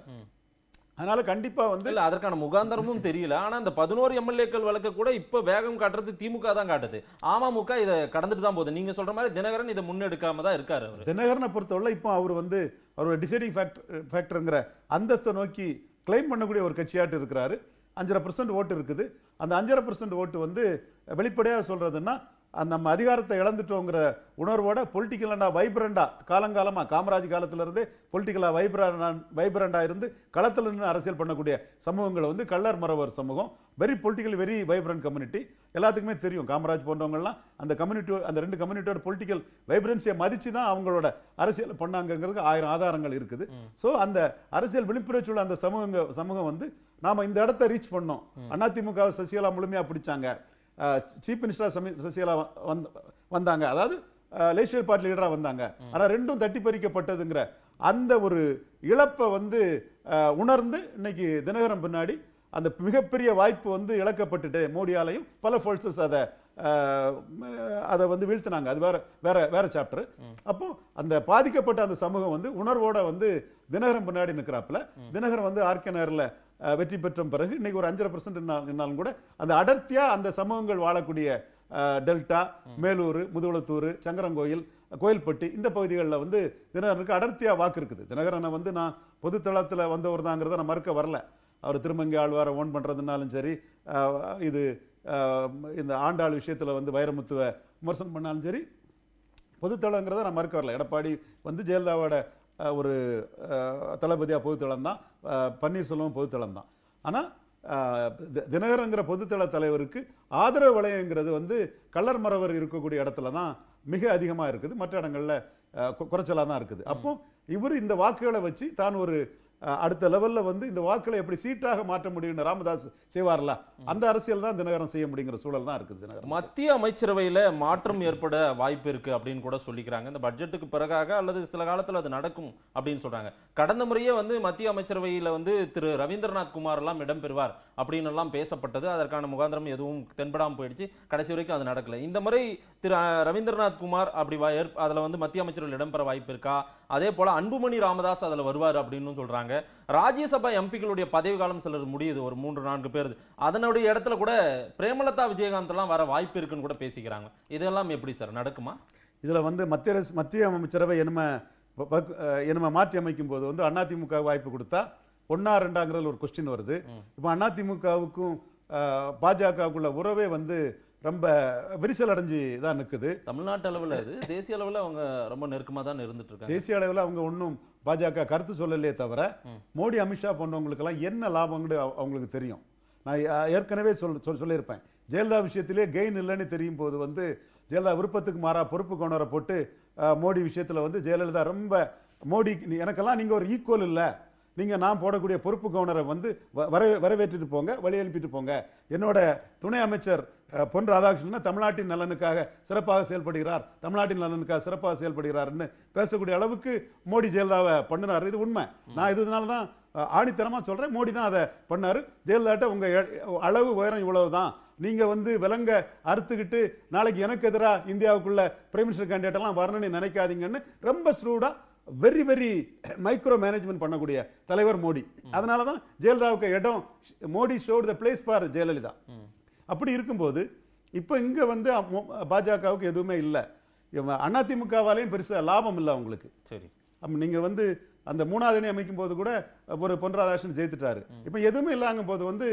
அதனால கண்டிப்பா வந்து இல்ல அதற்கான முகாந்தரமும் தெரியல ஆனா அந்த பதினோரு எம்எல்ஏக்கள் வழக்க கூட இப்ப வேகம் காட்டுறது திமுக தான் காட்டுது அமமுக இதை கடந்துட்டு தான் போகுது நீங்க சொல்ற மாதிரி தினகரன் இதை முன்னெடுக்காம தான் இருக்காரு அவர் தினகரனை பொறுத்தவரை இப்போ அவர் வந்து அவருடைய டிசைடிங் ஃபேக்டர் ஃபேக்டருங்கிற அந்தஸ்தை நோக்கி கிளைம் பண்ணக்கூடிய ஒரு கட்சியாட்டு இருக்கிறாரு அஞ்சரை பர்சன்ட் ஓட்டு இருக்குது அந்த அஞ்சரை பர்சன்ட் ஓட்டு வந்து வெளிப்படையாக சொல்றதுன்னா அந்த நம்ம அதிகாரத்தை இழந்துட்டோங்கிற உணர்வோட பொலிட்டிக்கலாக வைப்ரண்டா காலங்காலமாக காமராஜ் காலத்திலிருந்து பொலிட்டிக்கலாக வைப்ரண்டா இருந்து களத்தில் நின்று அரசியல் பண்ணக்கூடிய சமூகங்களை வந்து கள்ளர் மரவர் சமூகம் very political very vibrant community எல்லாத்துக்குமே தெரியும் காமராஜ் போன்றவங்கள்லாம் அந்த கம்யூனிட்டி அந்த ரெண்டு கம்யூனிட்டியோட பொலிட்டிக்கல் வைப்ரன்சியை மதித்து தான் அவங்களோட அரசியல் பண்ணாங்கிறதுக்கு ஆயிரம் ஆதாரங்கள் இருக்குது ஸோ அந்த அரசியல் விழிப்புணர்ச்சி உள்ள அந்த சமூக சமூகம் வந்து நாம் இந்த இடத்த ரீச் பண்ணோம் அதிமுக சசிகலா முழுமையாக பிடிச்சாங்க சீஃப் மினிஸ்டர் சமி சசிகலா வந்தாங்க அதாவது லேஷியல் பார்ட்டி லீடராக வந்தாங்க ஆனால் ரெண்டும் தட்டி பறிக்கப்பட்டதுங்கிற அந்த ஒரு இழப்பை வந்து உணர்ந்து இன்னைக்கு தினகரன் பின்னாடி அந்த மிகப்பெரிய வாய்ப்பு வந்து இழக்கப்பட்டுட்டு மோடியாலையும் பல ஃபோர்ஸஸ் அதை அதை வந்து வீழ்த்தினாங்க அது வேற வேற வேற சாப்டர் அப்போ அந்த பாதிக்கப்பட்ட அந்த சமூகம் வந்து உணர்வோட வந்து தினகரன் பின்னாடி நிற்கிறாப்புல தினகரன் வந்து ஆர்கே நேரில் வெற்றி பெற்ற பிறகு இன்னைக்கு ஒரு அஞ்சரை பர்சன்ட் என்னாலும் கூட அந்த அடர்த்தியா அந்த சமூகங்கள் வாழக்கூடிய டெல்டா மேலூர் முதுகுளத்தூர் சங்கரங்கோயில் கோயில்பட்டி இந்த பகுதிகளில் வந்து தினகரனுக்கு அடர்த்தியாக வாக்கு இருக்குது தினகரனை வந்து நான் பொதுத்தளத்தில் வந்தவர் தாங்கிறத நான் மறுக்க வரல அவர் திருமங்கி ஆழ்வாரை ஓன் பண்ணுறதுனாலும் சரி இது இந்த ஆண்டாள் விஷயத்தில் வந்து வைரமுத்துவ விமர்சனம் பண்ணாலும் சரி பொதுத்தளங்கிறத நான் மறுக்க வரல எடப்பாடி வந்து ஜெயலலிதாவோட ஒரு தளபதியாக பொதுத்தளம் தான் பன்னீர்செல்வம் பொதுத்தளம் தான் ஆனால் தினகரங்கிற பொதுத்தள தலைவருக்கு ஆதரவு வளையங்கிறது வந்து கள்ளர் மரவர் இருக்கக்கூடிய இடத்துல தான் மிக அதிகமாக இருக்குது மற்ற இடங்களில் குறைச்சலாக தான் இருக்குது அப்போ இவர் இந்த வாக்குகளை வச்சு தான் ஒரு அடுத்த லெவலில் வந்து இந்த வாக்களை எப்படி சீட்டாக மாற்ற முடியும்னு ராமதாஸ் செய்வார்ல அந்த அரசியல் தான் தினகரன் செய்ய முடியுங்கிற சூழல் தான் இருக்குது தினகரன் மத்திய அமைச்சரவையில் மாற்றம் ஏற்பட வாய்ப்பு இருக்குது அப்படின்னு கூட சொல்லிக்கிறாங்க இந்த பட்ஜெட்டுக்கு பிறகாக அல்லது சில காலத்தில் அது நடக்கும் அப்படின்னு சொல்கிறாங்க கடந்த முறையே வந்து மத்திய அமைச்சரவையில் வந்து திரு ரவீந்திரநாத் குமார் எல்லாம் இடம்பெறுவார் அப்படின்னு எல்லாம் பேசப்பட்டது அதற்கான முகாந்திரம் எதுவும் தென்படாமல் போயிடுச்சு கடைசி வரைக்கும் அது நடக்கலை இந்த முறை திரு ரவீந்திரநாத் குமார் அப்படி அதில் வந்து மத்திய அமைச்சர்கள் இடம்பெற வாய்ப்பு இருக்கா அதே போல் அன்புமணி ராமதாஸ் அதில் வருவார் அப்படின்னு சொல்கிறாங்க ராஜ்யசபா எம்பிக்களுடைய பதவி காலம் சிலர் முடியுது ஒரு மூன்று நான்கு பேர் அதனுடைய இடத்துல கூட பிரேமலதா விஜயகாந்த்லாம் வர வாய்ப்பு இருக்குன்னு கூட பேசிக்கிறாங்க இதெல்லாம் எப்படி சார் நடக்குமா இதில் வந்து மத்திய அரசு மத்திய அமைச்சரவை என்னம என்னம மாற்றி அமைக்கும் போது வந்து அதிமுக வாய்ப்பு கொடுத்தா ஒன்னா ரெண்டாங்கிறது ஒரு கொஸ்டின் வருது இப்போ அதிமுகவுக்கும் பாஜகவுக்குள்ள உறவே வந்து ரொம்ப விரிசல் அடைஞ்சு தான் நிற்குது தமிழ்நாட்டு அளவில் அது தேசிய அளவில் அவங்க ரொம்ப நெருக்கமாக தான் இருந்துட்டு இருக்காங்க தேசிய அளவில் அவங்க ஒன்றும் பாஜக கருத்து சொல்லலையே தவிர மோடி அமித்ஷா போன்றவங்களுக்கெல்லாம் என்ன லாபம்னு அவங்களுக்கு தெரியும் நான் ஏற்கனவே சொல் சொல்லியிருப்பேன் ஜெயலலிதா விஷயத்திலே கெயின் இல்லைன்னு தெரியும் போது வந்து ஜெயலலிதா விருப்பத்துக்கு மாறா பொறுப்பு கொண்டவரை போட்டு மோடி விஷயத்தில் வந்து ஜெயலலிதா ரொம்ப மோடி எனக்கெல்லாம் நீங்கள் ஒரு ஈக்குவல் இல்லை நீங்கள் நான் போடக்கூடிய பொறுப்பு கவர்னரை வந்து வரவேற்றுட்டு போங்க வழி எழுப்பிட்டு போங்க என்னோட துணை அமைச்சர் பொன் ராதாகிருஷ்ணன் தமிழ்நாட்டின் நலனுக்காக சிறப்பாக செயல்படுகிறார் தமிழ்நாட்டின் நலனுக்காக சிறப்பாக செயல்படுகிறார்னு பேசக்கூடிய அளவுக்கு மோடி ஜெயலலிதாவை பண்ணினார் இது உண்மை நான் இதனால தான் ஆணித்தரமாக சொல்கிறேன் மோடி தான் அதை பண்ணார் ஜெயலலிதாட்ட உங்கள் அளவு உயரம் இவ்வளவு தான் நீங்கள் வந்து விலங்க அறுத்துக்கிட்டு நாளைக்கு எனக்கு எதிராக இந்தியாவுக்குள்ள பிரைம் மினிஸ்டர் கேண்டிடேட்டெல்லாம் வரணும்னு நினைக்காதீங்கன்னு ரொம்ப ஸ்ரூடாக வெரி வெரி மைக்ரோ மேனேஜ்மெண்ட் பண்ணக்கூடிய தலைவர் மோடி அதனால தான் ஜெயலலிதாவுக்கு இடம் Modi showed the place for Jayalalitha அப்படி இருக்கும்போது இப்போ இங்கே வந்து பாஜகவுக்கு எதுவுமே இல்லை அதிமுகவாலையும் பெருசாக லாபம் இல்லை அவங்களுக்கு சரி அப்போ நீங்கள் வந்து அந்த மூணாவது அணி அமைக்கும் போது கூட ஒரு ராதாகிருஷ்ணன் ஜெயித்துட்டாரு இப்போ எதுவுமே இல்லாங்கும் போது வந்து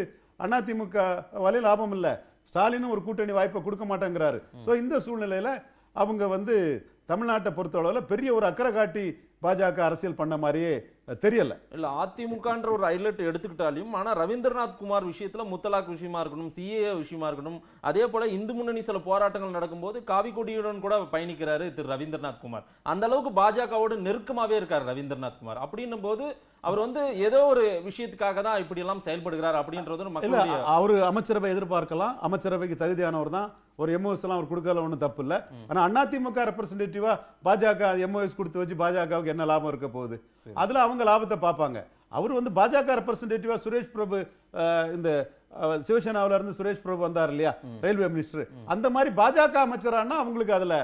அதிமுகவாலே லாபம் இல்லை ஸ்டாலினும் ஒரு கூட்டணி வாய்ப்பை கொடுக்க மாட்டேங்கிறாரு ஸோ இந்த சூழ்நிலையில் அவங்க வந்து தமிழ்நாட்டை பொறுத்தளவில் பெரிய ஒரு அக்கறை காட்டி பாஜக அரசியல் பண்ண மாதிரியே தெரியல இல்ல அதிமுகன்ற ஒரு ஹைலைட் எடுத்துக்கிட்டாலையும் ஆனா ரவீந்திரநாத் குமார் விஷயத்துல முத்தலாக் விஷயமா இருக்கணும் சிஏ விஷயமா இருக்கணும் அதே போல இந்து முன்னணி சில போராட்டங்கள் நடக்கும்போது காவி கொடியுடன் கூட பயணிக்கிறாரு திரு ரவீந்திரநாத் குமார் அந்த அளவுக்கு பாஜகவோடு நெருக்கமாவே இருக்காரு ரவீந்திரநாத் குமார் அப்படின்னும் போது அவர் வந்து ஏதோ ஒரு விஷயத்துக்காக தான் இப்படி எல்லாம் செயல்படுகிறார் அப்படின்றது மக்கள் அவரு அமைச்சரவை எதிர்பார்க்கலாம் அமைச்சரவைக்கு தகுதியானவர் தான் ஒரு எம்ஓஎஸ் எல்லாம் அவர் கொடுக்கல ஒன்றும் தப்பு இல்லை ஆனால் அண்ணா திமுக ரெப்ரஸன்டேட்டிவாக பாஜக எம்ஓஎஸ் கொடுத்து வச்சு பாஜகவுக்கு என்ன லாபம் இருக்க போகுது அதில் அவங்க லாபத்தை பார்ப்பாங்க அவர் வந்து பாஜக ரெப்ரஸன்டேட்டிவாக சுரேஷ் பிரபு இந்த சிவசேனாவில் இருந்து சுரேஷ் பிரபு வந்தார் இல்லையா ரயில்வே மினிஸ்டர் அந்த மாதிரி பாஜக அமைச்சரானா அவங்களுக்கு அதில்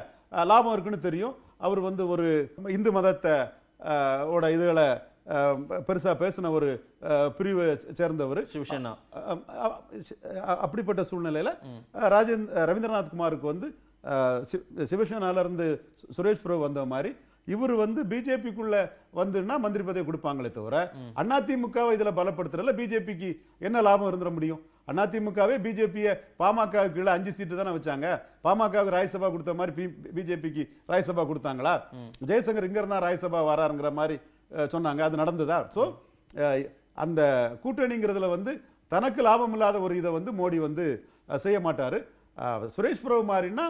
லாபம் இருக்குன்னு தெரியும் அவர் வந்து ஒரு இந்து மதத்தை ஓட இதுகளை பெருசா பேசின ஒரு பிரிவை சேர்ந்தவர் சிவசேனா அப்படிப்பட்ட சூழ்நிலையில ராஜேந்திர ரவீந்திரநாத் குமாருக்கு வந்து சிவசேனால இருந்து சுரேஷ் பிரபு வந்த மாதிரி இவர் வந்து பிஜேபிக்குள்ள வந்துன்னா மந்திரி பதவி கொடுப்பாங்களே தவிர அதிமுகவை இதுல பலப்படுத்துறதுல பிஜேபிக்கு என்ன லாபம் இருந்துட முடியும் அதிமுகவே பிஜேபியை பாமக கீழே அஞ்சு சீட்டு தானே வச்சாங்க பாமகவுக்கு ராஜ்யசபா கொடுத்த மாதிரி பிஜேபிக்கு ராஜ்யசபா கொடுத்தாங்களா ஜெயசங்கர் இங்க இருந்தா ராஜ்யசபா வராருங்கிற மாதிரி சொன்னாங்க அது நடந்ததா ஸோ அந்த கூட்டணிங்கிறதுல வந்து தனக்கு லாபம் இல்லாத ஒரு இதை வந்து மோடி வந்து செய்ய மாட்டார் சுரேஷ் பிரபு மாதிரின்னா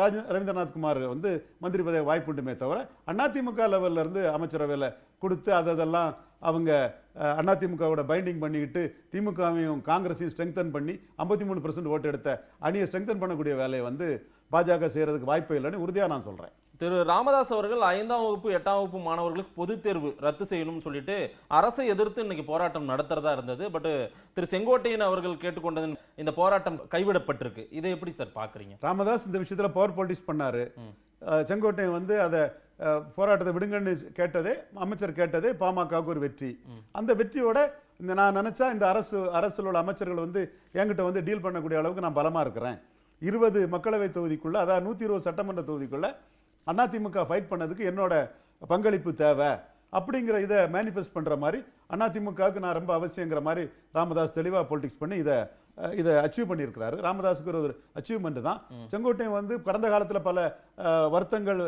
ராஜ ரவீந்திரநாத் குமார் வந்து மந்திரி பதவி வாய்ப்புண்டுமே தவிர அதிமுக லெவல்ல இருந்து அமைச்சரவையில் கொடுத்து அதெல்லாம் அவங்க அதிமுகவோட பைண்டிங் பண்ணிக்கிட்டு திமுகவையும் காங்கிரஸையும் ஸ்ட்ரெங்தன் பண்ணி ஐம்பத்தி மூணு பர்சன்ட் ஓட்டு எடுத்த அணியை ஸ்ட்ரெங்தன் பண்ணக்கூடிய வேலையை வந்து பாஜக செய்கிறதுக்கு வாய்ப்பு இல்லைன்னு உறுதியாக நான் சொல்கிறேன் திரு ராமதாஸ் அவர்கள் ஐந்தாம் வகுப்பு எட்டாம் வகுப்பு மாணவர்களுக்கு பொதுத் தேர்வு ரத்து செய்யணும்னு சொல்லிட்டு அரசை எதிர்த்து இன்னைக்கு போராட்டம் நடத்துறதா இருந்தது பட் திரு செங்கோட்டையன் அவர்கள் கேட்டுக்கொண்டது இந்த போராட்டம் கைவிடப்பட்டிருக்கு இதை எப்படி சார் பாக்குறீங்க ராமதாஸ் இந்த விஷயத்துல பவர் பாலிட்டிக்ஸ் பண்ணாரு செங்கோட்டையன் வந்து அதை போராட்டத்தை விடுங்கன்னு கேட்டதே அமைச்சர் கேட்டதே பாமகவுக்கு ஒரு வெற்றி அந்த வெற்றியோட இந்த நான் நினைச்சா இந்த அரசு உள்ள அமைச்சர்கள் வந்து என்கிட்ட வந்து டீல் பண்ணக்கூடிய அளவுக்கு நான் பலமா இருக்கிறேன் இருபது மக்களவை தொகுதிக்குள்ள அதாவது நூத்தி இருபது சட்டமன்ற தொகுதிக்குள்ள அதிமுக ஃபைட் பண்ணதுக்கு என்னோட பங்களிப்பு தேவை அப்படிங்கிற இதை மேனிஃபெஸ்ட் பண்ணுற மாதிரி அதிமுகவுக்கு நான் ரொம்ப அவசியங்கிற மாதிரி ராமதாஸ் தெளிவாக பொலிட்டிக்ஸ் பண்ணி இதை இதை அச்சீவ் பண்ணியிருக்கிறாரு ராமதாஸுக்கு ஒரு அச்சீவ்மெண்ட் தான் செங்கோட்டையன் வந்து கடந்த காலத்தில் பல வருத்தங்கள்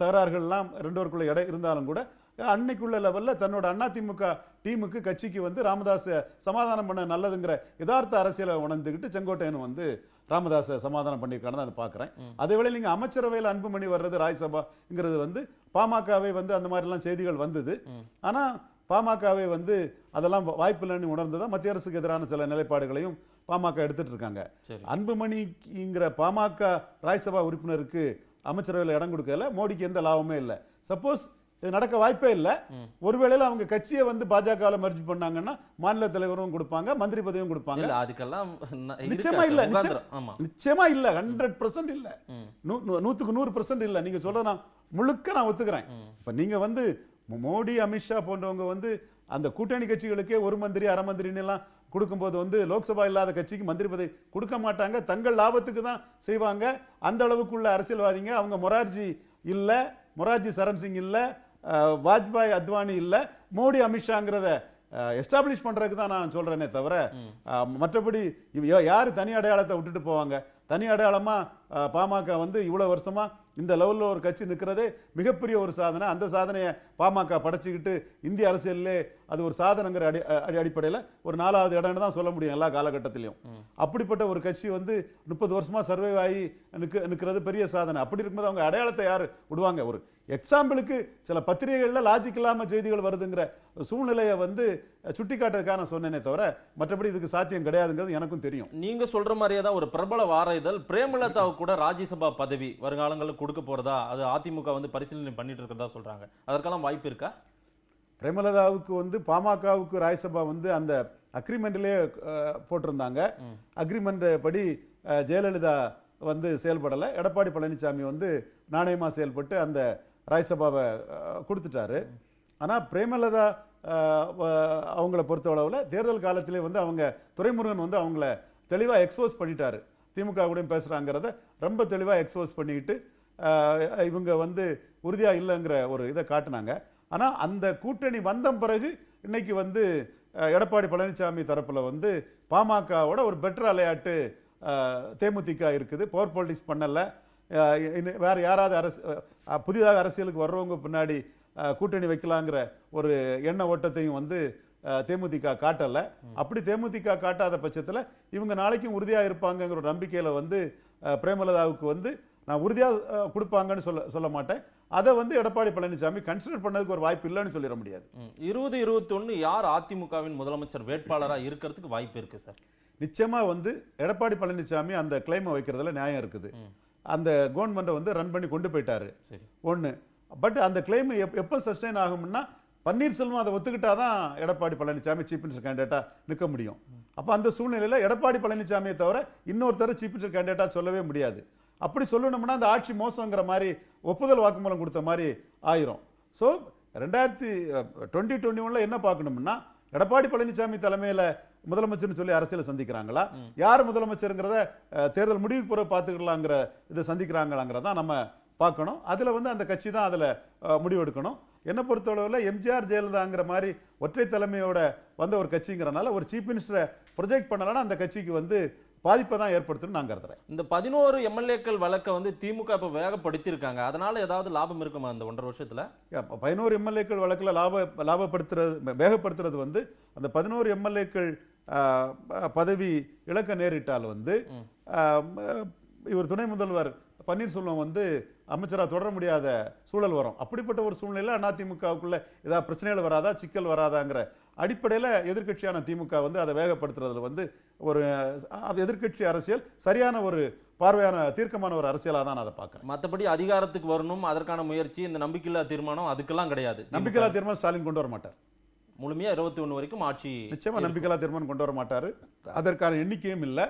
தகராறுகள்லாம் ரெண்டோருக்குள்ள இடம் இருந்தாலும் கூட அன்னைக்குள்ள லெவலில் தன்னோட அதிமுக டீமுக்கு கட்சிக்கு வந்து ராமதாஸை சமாதானம் பண்ண நல்லதுங்கிற யதார்த்த அரசியலை உணர்ந்துக்கிட்டு செங்கோட்டையன் வந்து ராமதாஸ் சமாதானம் நான் அதை பார்க்குறேன் வேளை நீங்கள் அமைச்சரவையில் அன்புமணி வர்றது ராஜ்யசபாங்கிறது வந்து பாமகவை வந்து அந்த மாதிரிலாம் செய்திகள் வந்தது ஆனால் பாமகவை வந்து அதெல்லாம் வாய்ப்பு இல்லைன்னு உணர்ந்ததான் மத்திய அரசுக்கு எதிரான சில நிலைப்பாடுகளையும் பாமக எடுத்துட்டு இருக்காங்க அன்புமணிங்கிற பாமக ராஜ்யசபா உறுப்பினருக்கு அமைச்சரவையில் இடம் கொடுக்கல மோடிக்கு எந்த லாபமே இல்லை சப்போஸ் இது நடக்க வாய்ப்பே இல்லை ஒருவேளை அவங்க கட்சியை வந்து பாஜக மர்ஜி பண்ணாங்கன்னா மாநில தலைவரும் கொடுப்பாங்க மந்திரி பதவியும் கொடுப்பாங்க அதுக்கெல்லாம் நிச்சயமா இல்ல நிச்சயமா இல்ல ஹண்ட்ரட் பர்சன்ட் இல்ல நூத்துக்கு நூறு பர்சன்ட் இல்ல நீங்க சொல்ற நான் முழுக்க நான் ஒத்துக்கிறேன் இப்ப நீங்க வந்து மோடி அமித்ஷா போன்றவங்க வந்து அந்த கூட்டணி கட்சிகளுக்கே ஒரு மந்திரி அரை மந்திரின்னு எல்லாம் கொடுக்கும்போது வந்து லோக்சபா இல்லாத கட்சிக்கு மந்திரி பதவி கொடுக்க மாட்டாங்க தங்கள் லாபத்துக்கு தான் செய்வாங்க அந்த அளவுக்குள்ள அரசியல்வாதிங்க அவங்க மொரார்ஜி இல்ல மொரார்ஜி சரண் சிங் இல்லை வாஜ்பாய் அத்வானி இல்லை மோடி அமித்ஷாங்கிறத எஸ்டாப்ளிஷ் பண்ணுறதுக்கு தான் நான் சொல்கிறேனே தவிர மற்றபடி யார் தனி அடையாளத்தை விட்டுட்டு போவாங்க தனி அடையாளமாக பாமக வந்து இவ்வளோ வருஷமாக இந்த லெவலில் ஒரு கட்சி நிற்கிறதே மிகப்பெரிய ஒரு சாதனை அந்த சாதனையை பாமக படைச்சிக்கிட்டு இந்திய அரசியலே அது ஒரு சாதனைங்கிற அடி அடி அடிப்படையில் ஒரு நாலாவது இடம்னு தான் சொல்ல முடியும் எல்லா காலகட்டத்திலையும் அப்படிப்பட்ட ஒரு கட்சி வந்து முப்பது வருஷமாக சர்வை ஆகி நிற்க நிற்கிறது பெரிய சாதனை அப்படி இருக்கும்போது அவங்க அடையாளத்தை யார் விடுவாங்க ஒரு எக்ஸாம்பிளுக்கு சில பத்திரிகைகளில் லாஜிக் இல்லாமல் செய்திகள் வருதுங்கிற சூழ்நிலையை வந்து சுட்டிக்காட்டுறதுக்காக நான் சொன்னேனே தவிர மற்றபடி இதுக்கு சாத்தியம் கிடையாதுங்கிறது எனக்கும் தெரியும் நீங்க சொல்ற மாதிரியே தான் ஒரு பிரபல வார இதழ் பிரேமலதாவு கூட ராஜ்யசபா பதவி வருங்காலங்களில் கொடுக்க போறதா அது அதிமுக வந்து பரிசீலனை பண்ணிட்டு இருக்கிறதா சொல்றாங்க அதற்கெல்லாம் வாய்ப்பு இருக்கா பிரேமலதாவுக்கு வந்து பாமகவுக்கு ராஜ்யசபா வந்து அந்த அக்ரிமெண்ட்லேயே போட்டிருந்தாங்க அக்ரிமெண்ட் படி ஜெயலலிதா வந்து செயல்படலை எடப்பாடி பழனிசாமி வந்து நாணயமாக செயல்பட்டு அந்த ராஜ்யசபாவை கொடுத்துட்டாரு ஆனால் பிரேமலதா அவங்கள பொறுத்தளவில் தேர்தல் காலத்திலே வந்து அவங்க துறைமுருகன் வந்து அவங்கள தெளிவாக எக்ஸ்போஸ் பண்ணிட்டாரு திமுக கூட பேசுகிறாங்கிறத ரொம்ப தெளிவாக எக்ஸ்போஸ் பண்ணிக்கிட்டு இவங்க வந்து உறுதியாக இல்லைங்கிற ஒரு இதை காட்டினாங்க ஆனால் அந்த கூட்டணி வந்த பிறகு இன்னைக்கு வந்து எடப்பாடி பழனிசாமி தரப்பில் வந்து பாமகவோட ஒரு பெட்டர் அலையாட்டு தேமுதிக இருக்குது போர் பாலிட்டிக்ஸ் பண்ணலை வேறு யாராவது அரசு புதிதாக அரசியலுக்கு வர்றவங்க பின்னாடி கூட்டணி வைக்கலாங்கிற ஒரு எண்ண ஓட்டத்தையும் வந்து தேமுதிக காட்டலை அப்படி தேமுதிக காட்டாத பட்சத்தில் இவங்க நாளைக்கும் உறுதியாக இருப்பாங்கங்கிற ஒரு நம்பிக்கையில் வந்து பிரேமலதாவுக்கு வந்து நான் உறுதியாக கொடுப்பாங்கன்னு சொல்ல சொல்ல மாட்டேன் அதை வந்து எடப்பாடி பழனிசாமி கன்சிடர் பண்ணதுக்கு ஒரு வாய்ப்பு இல்லைன்னு சொல்லிட முடியாது இருபது ஒன்று யார் அதிமுகவின் முதலமைச்சர் வேட்பாளராக இருக்கிறதுக்கு வாய்ப்பு இருக்குது சார் நிச்சயமாக வந்து எடப்பாடி பழனிசாமி அந்த கிளைமை வைக்கிறதுல நியாயம் இருக்குது அந்த கவர்மெண்ட்டை வந்து ரன் பண்ணி கொண்டு போயிட்டாரு ஒன்று பட் அந்த கிளைம் எப்போ சஸ்டெயின் ஆகும்னா பன்னீர்செல்வம் அதை ஒத்துக்கிட்டா தான் எடப்பாடி பழனிசாமி சீஃப் மினிஸ்டர் கேண்டிடேட்டாக நிற்க முடியும் அப்போ அந்த சூழ்நிலையில் எடப்பாடி பழனிசாமியை தவிர இன்னொருத்தர சீஃப் மினிஸ்டர் கேண்டிடேட்டாக சொல்லவே முடியாது அப்படி சொல்லணும்னா அந்த ஆட்சி மோசங்கிற மாதிரி ஒப்புதல் வாக்குமூலம் கொடுத்த மாதிரி ஆயிரும் ஸோ ரெண்டாயிரத்தி டுவெண்ட்டி டுவெண்ட்டி ஒனில் என்ன பார்க்கணும்னா எடப்பாடி பழனிசாமி தலைமையில் முதலமைச்சர்னு சொல்லி அரசியல் சந்திக்கிறாங்களா யார் முதலமைச்சருங்கிறத தேர்தல் முடிவு பிறகு பார்த்துக்கலாங்கிற இதை சந்திக்கிறாங்களாங்கிறதா நம்ம பார்க்கணும் அதில் வந்து அந்த கட்சி தான் அதில் முடிவெடுக்கணும் என்னை பொறுத்தளவில் எம்ஜிஆர் ஜெயலலிதாங்கிற மாதிரி ஒற்றை தலைமையோட வந்த ஒரு கட்சிங்கிறனால ஒரு சீஃப் மினிஸ்டரை ப்ரொஜெக்ட் பண்ணலன்னா அந்த கட்சிக்கு வந்து பாதிப்பை தான் ஏற்படுத்தும் நான் கருதுறேன் இந்த பதினோரு எம்எல்ஏக்கள் வழக்கை வந்து திமுக இப்போ வேகப்படுத்தியிருக்காங்க அதனால ஏதாவது லாபம் இருக்குமா இந்த ஒன்றரை வருஷத்தில் பதினோரு எம்எல்ஏக்கள் வழக்கில் லாப லாபப்படுத்துறது வேகப்படுத்துறது வந்து அந்த பதினோரு எம்எல்ஏக்கள் பதவி இழக்க நேரிட்டால் வந்து இவர் துணை முதல்வர் பன்னீர்செல்வம் வந்து அமைச்சராக தொடர முடியாத சூழல் வரும் அப்படிப்பட்ட ஒரு சூழ்நிலையில் அதிமுகவுக்குள்ள ஏதாவது பிரச்சனைகள் வராதா சிக்கல் வராதாங்கிற அடிப்படையில் எதிர்கட்சியான திமுக வந்து அதை வேகப்படுத்துறதுல வந்து ஒரு எதிர்கட்சி அரசியல் சரியான ஒரு பார்வையான தீர்க்கமான ஒரு அரசியலாக தான் அதை பார்க்குறேன் மற்றபடி அதிகாரத்துக்கு வரணும் அதற்கான முயற்சி இந்த நம்பிக்கையில்லா தீர்மானம் அதுக்கெல்லாம் கிடையாது நம்பிக்கையில்லா தீர்மானம் ஸ்டாலின் கொண்டு வர மாட்டார் முழுமையா இருபத்தி ஒன்று வரைக்கும் ஆட்சி நிச்சயமா நம்பிக்கையில்லா தீர்மானம் கொண்டு வர மாட்டாரு அதற்கான எண்ணிக்கையும் இல்லை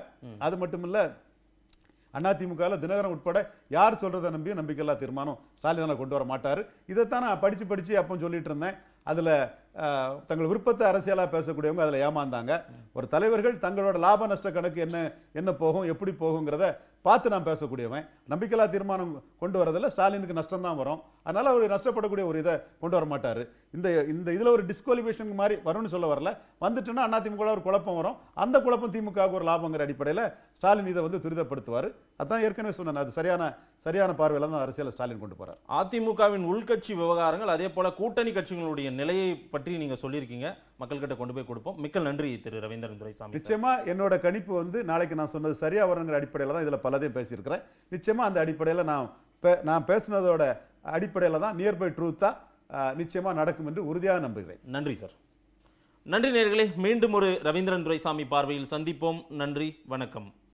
அது மட்டும் இல்ல அதிமுக தினகரன் உட்பட யார் சொல்றதை நம்பி நம்பிக்கையில்லா தீர்மானம் ஸ்டாலினால் கொண்டு வர மாட்டார் இதைத்தான் நான் படிச்சு படிச்சு அப்போ சொல்லிட்டு இருந்தேன் அதில் தங்கள் விருப்பத்தை அரசியலாக பேசக்கூடியவங்க அதில் ஏமாந்தாங்க ஒரு தலைவர்கள் தங்களோட லாப நஷ்ட கணக்கு என்ன என்ன போகும் எப்படி போகுங்கிறத பார்த்து நான் பேசக்கூடியவன் நம்பிக்கையில்லா தீர்மானம் கொண்டு வரதில் ஸ்டாலினுக்கு நஷ்டம் தான் வரும் அதனால் அவர் நஷ்டப்படக்கூடிய ஒரு இதை கொண்டு வர மாட்டார் இந்த இந்த இதில் ஒரு டிஸ்குவாலிஃபிகேஷன் மாதிரி வரும்னு சொல்ல வரல வந்துட்டுன்னா அதிமுக ஒரு குழப்பம் வரும் அந்த குழப்பம் திமுகவுக்கு ஒரு லாபங்கிற அடிப்படையில் ஸ்டாலின் இதை வந்து துரிதப்படுத்துவார் அதான் ஏற்கனவே சொன்னேன் அது சரியான சரியான பார்வையில் தான் அரசியல் ஸ்டாலின் கொண்டு போகிறார் அதிமுகவின் உள்கட்சி விவகாரங்கள் அதே போல கூட்டணி கட்சிகளுடைய நிலையை பற்றி பற்றி நீங்கள் சொல்லியிருக்கீங்க மக்கள்கிட்ட கொண்டு போய் கொடுப்போம் மிக்க நன்றி திரு ரவீந்திரன் துரைசாமி நிச்சயமாக என்னோட கணிப்பு வந்து நாளைக்கு நான் சொன்னது சரியாக வருங்கிற அடிப்படையில் தான் இதில் பலதையும் பேசியிருக்கிறேன் நிச்சயமாக அந்த அடிப்படையில் நான் நான் பேசினதோட அடிப்படையில் தான் நியர் பை ட்ரூத்தாக நிச்சயமாக நடக்கும் என்று உறுதியாக நம்புகிறேன் நன்றி சார் நன்றி நேர்களே மீண்டும் ஒரு ரவீந்திரன் துரைசாமி பார்வையில் சந்திப்போம் நன்றி வணக்கம்